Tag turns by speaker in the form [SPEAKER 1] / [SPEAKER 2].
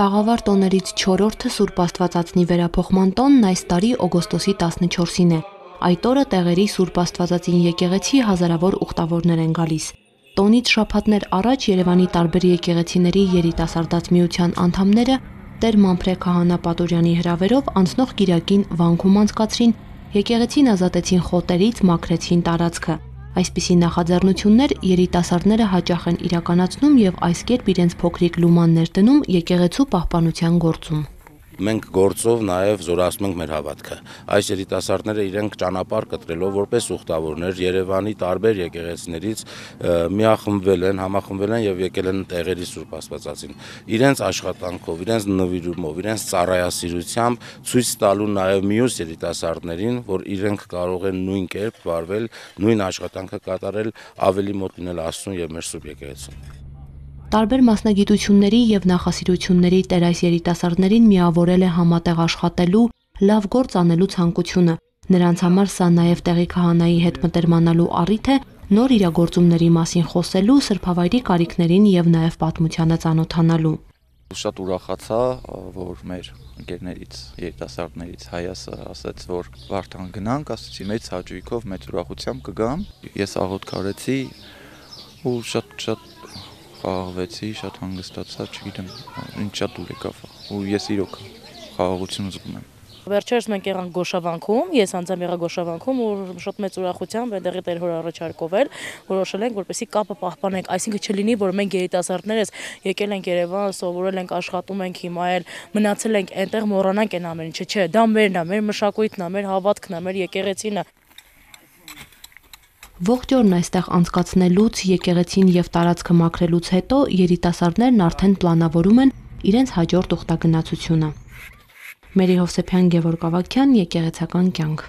[SPEAKER 1] Տաղավար տոներից 4-րդը Սուրբ Աստվածածնի վերափոխման տոնն այս տարի օգոստոսի 14-ին է։ Այդ օրը տեղերի Սուրբ Աստվածածին եկեղեցի հազարավոր ուխտավորներ են գալիս։ Տոնից շաբաթներ առաջ Երևանի տարբեր եկեղեցիների երիտասարդաց միության անդամները Տեր Մամփրե քահանա Պատուրյանի հրավերով անցնող Կիրակին Վանքում անցկացրին, եկեղեցին ազատեցին խոտերից, մաքրեցին տարածքը։ Այսպիսի նախաձեռնություններ երիտասարդները հաճախ են իրականացնում եւ այս կերպ իրենց փոքրիկ լումաններ դնում եկեղեցու պահպանության գործում
[SPEAKER 2] մենք գործով նաև զորացնում ենք մեր հավատքը։ Այս երիտասարդները իրենք ճանապարհ կտրելով որպես ուխտավորներ Երևանի տարբեր եկեղեցիներից միախմբվել են, համախմբվել են եւ եկել են տեղերի Սուրբ Աստվածածին։ Իրենց աշխատանքով, իրենց նվիրումով, իրենց ծառայասիրությամբ ցույց տալու նաև մյուս երիտասարդներին, որ իրենք կարող են նույն կերպ վարվել, նույն աշխատանքը կատարել, ավելի մոտ լինել Աստծուն եւ մեր Սուրբ եկեղեցուն։
[SPEAKER 1] Տարբեր մասնագիտությունների եւ նախասիրությունների տեր այս երիտասարդներին միավորել է համատեղ աշխատելու, լավ գործ անելու ցանկությունը։ Նրանց համար սա նաեւ տեղի քահանայի հետ մտերմանալու առիթ է, նոր իրագործումների մասին խոսելու, սրբավայրի կարիքներին եւ նաեւ պատմությանը ծանոթանալու։
[SPEAKER 3] Շատ ուրախացա, որ մեր ընկերներից, երիտասարդներից հայաս ասաց, որ Վարդան գնանք, ասացի մեծ հաճույքով, մեծ ուրախությամբ կգամ։ Ես աղոտ կարեցի ու շատ շատ խաղաղվեցի, շատ հանգստացա, չգիտեմ, ինձ շատ ուր եկավ ու ես իրոք խաղաղություն զգում եմ։
[SPEAKER 4] Վերջերս մենք եղանք Գոշավանքում, ես անձամբ եղա Գոշավանքում ու շատ մեծ ուրախությամբ այնտեղի Տեր Հոր առաջարկովել, որոշել ենք, որպեսի կապը պահպանենք, այսինքն չլինի, որ մենք երիտասարդներս եկել ենք Երևան, սովորել ենք, աշխատում ենք հիմա էլ, մնացել ենք այնտեղ մոռանանք այն ամեն ինչը, չէ, դա մերն է, մեր մշակույթն է, մեր հավատքն է, մեր եկեղեցին է։
[SPEAKER 1] Ողջ օրն այստեղ անցկացնելուց, եկեղեցին եւ տարածքը մաքրելուց հետո երիտասարդներն արդեն պլանավորում են իրենց հաջորդ ուխտագնացությունը։ Մերի Հովսեփյան, Գևոր Կավակյան, եկեղեցական կյանք։